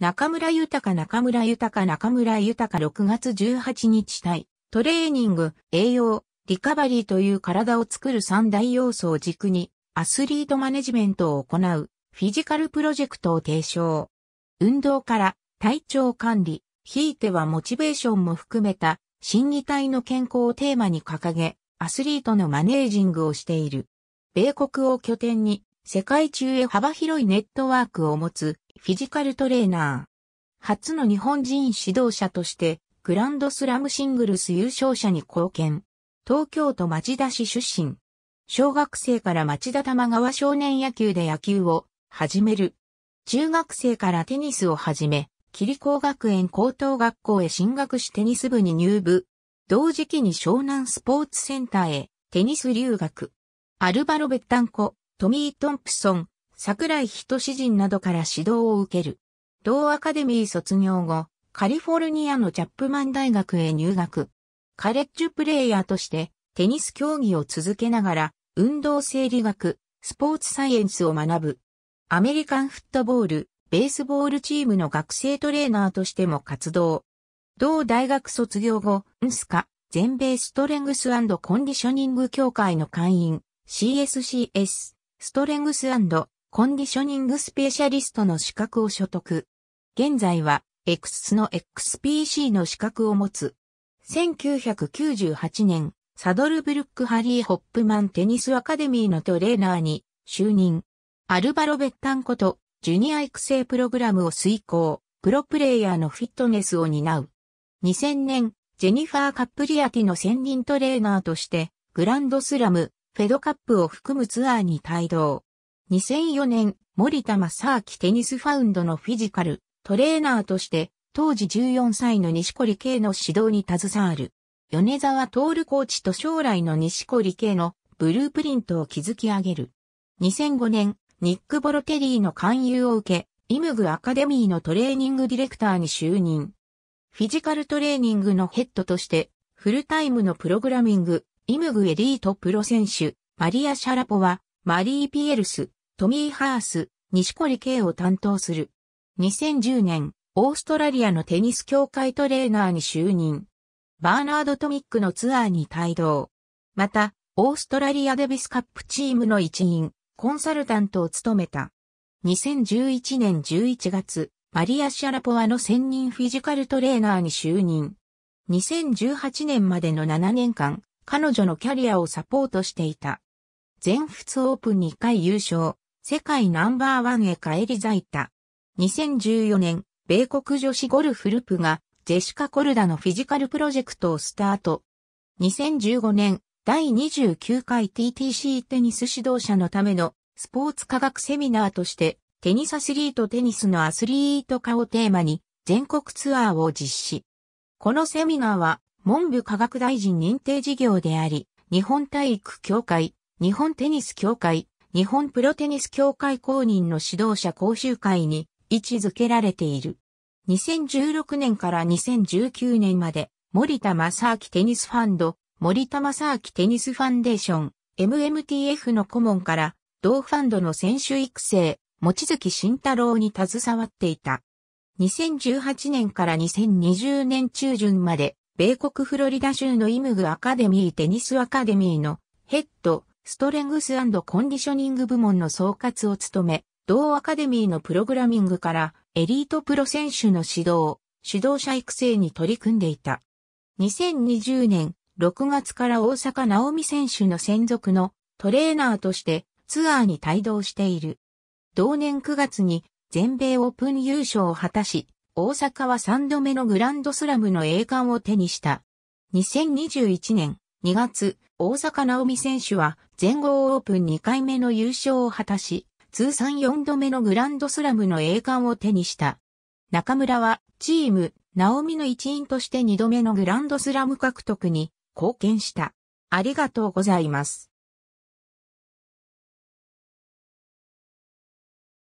中村豊中村豊中村豊6月18日対、トレーニング、栄養、リカバリーという体を作る三大要素を軸に、アスリートマネジメントを行う、フィジカルプロジェクトを提唱。運動から、体調管理、ひいてはモチベーションも含めた、心理体の健康をテーマに掲げ、アスリートのマネージングをしている。米国を拠点に、世界中へ幅広いネットワークを持つ、フィジカルトレーナー。初の日本人指導者として、グランドスラムシングルス優勝者に貢献。東京都町田市出身。小学生から町田玉川少年野球で野球を始める。中学生からテニスを始め、霧光学園高等学校へ進学しテニス部に入部。同時期に湘南スポーツセンターへテニス留学。アルバロ・ベッタンコ、トミー・トンプソン、桜井人詩人などから指導を受ける。同アカデミー卒業後、カリフォルニアのチャップマン大学へ入学。カレッジプレイヤーとしてテニス競技を続けながら運動生理学、スポーツサイエンスを学ぶ。アメリカンフットボール、ベースボールチームの学生トレーナーとしても活動。同大学卒業後、ンスカ、全米ストレングスコンディショニング協会の会員、CSCS、ストレングスコンディショニングスペシャリストの資格を所得。現在は、X の XPC の資格を持つ。1998年、サドルブルック・ハリー・ホップマン・テニス・アカデミーのトレーナーに就任。アルバロ・ベッタンこと、ジュニア育成プログラムを遂行、プロプレイヤーのフィットネスを担う。2000年、ジェニファー・カップリアティの専任トレーナーとして、グランドスラム、フェドカップを含むツアーに帯同。2004年、森田正明テニスファウンドのフィジカル、トレーナーとして、当時14歳の西堀圭の指導に携わる。米沢徹コーチと将来の西堀圭のブループリントを築き上げる。2005年、ニック・ボロテリーの勧誘を受け、イムグアカデミーのトレーニングディレクターに就任。フィジカルトレーニングのヘッドとして、フルタイムのプログラミング、イムグエリートプロ選手、マリア・シャラポは、マリー・ピエルス、トミー・ハース、西堀イを担当する。2010年、オーストラリアのテニス協会トレーナーに就任。バーナード・トミックのツアーに帯同。また、オーストラリアデビスカップチームの一員、コンサルタントを務めた。2011年11月、マリア・シャラポワの専任フィジカルトレーナーに就任。2018年までの7年間、彼女のキャリアをサポートしていた。全仏オープン2回優勝、世界ナンバーワンへ返り咲いた。2014年、米国女子ゴルフループが、ジェシカ・コルダのフィジカルプロジェクトをスタート。2015年、第29回 TTC テニス指導者のためのスポーツ科学セミナーとして、テニスアスリートテニスのアスリート化をテーマに、全国ツアーを実施。このセミナーは、文部科学大臣認定事業であり、日本体育協会、日本テニス協会、日本プロテニス協会公認の指導者講習会に位置づけられている。2016年から2019年まで、森田正明テニスファンド、森田正明テニスファンデーション、MMTF の顧問から、同ファンドの選手育成、持月慎太郎に携わっていた。2018年から2020年中旬まで、米国フロリダ州のイムグアカデミーテニスアカデミーのヘッド、ストレングスコンディショニング部門の総括を務め、同アカデミーのプログラミングからエリートプロ選手の指導、指導者育成に取り組んでいた。2020年6月から大阪直美選手の専属のトレーナーとしてツアーに帯同している。同年9月に全米オープン優勝を果たし、大阪は3度目のグランドスラムの栄冠を手にした。2021年2月、大阪直美選手は全豪オープン2回目の優勝を果たし、通算4度目のグランドスラムの栄冠を手にした。中村はチーム、ナオミの一員として2度目のグランドスラム獲得に貢献した。ありがとうございます。